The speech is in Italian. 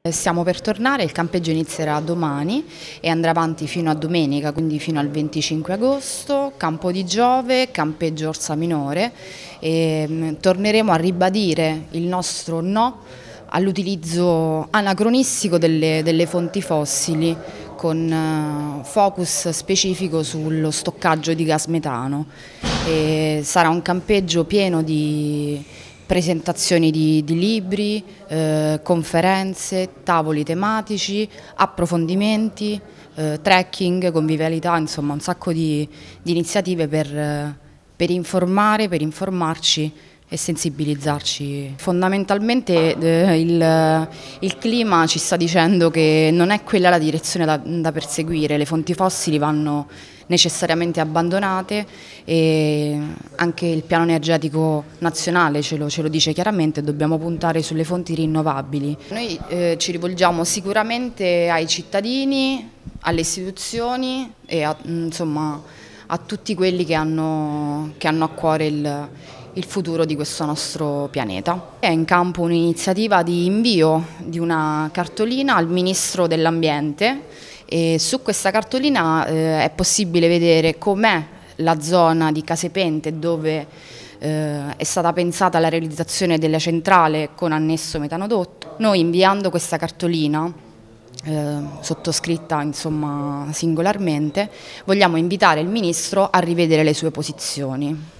Eh, Stiamo per tornare, il campeggio inizierà domani e andrà avanti fino a domenica, quindi fino al 25 agosto, campo di Giove, campeggio Orsa Minore e mm, torneremo a ribadire il nostro no all'utilizzo anacronistico delle, delle fonti fossili con eh, focus specifico sullo stoccaggio di gas metano. E sarà un campeggio pieno di presentazioni di, di libri, eh, conferenze, tavoli tematici, approfondimenti, eh, trekking, convivialità, insomma un sacco di, di iniziative per, eh, per informare, per informarci e sensibilizzarci. Fondamentalmente eh, il, il, clima ci sta dicendo che non è quella la direzione da, da perseguire, le fonti fossili vanno necessariamente abbandonate e anche il piano energetico nazionale ce lo, ce lo dice chiaramente, dobbiamo puntare sulle fonti rinnovabili. Noi eh, ci rivolgiamo sicuramente ai cittadini, alle istituzioni e a, insomma a tutti quelli che hanno, che hanno a cuore il, il futuro di questo nostro pianeta. È in campo un'iniziativa di invio di una cartolina al Ministro dell'Ambiente e su questa cartolina eh, è possibile vedere com'è la zona di Casepente dove eh, è stata pensata la realizzazione della centrale con annesso metanodotto. Noi inviando questa cartolina eh, sottoscritta insomma, singolarmente, vogliamo invitare il Ministro a rivedere le sue posizioni.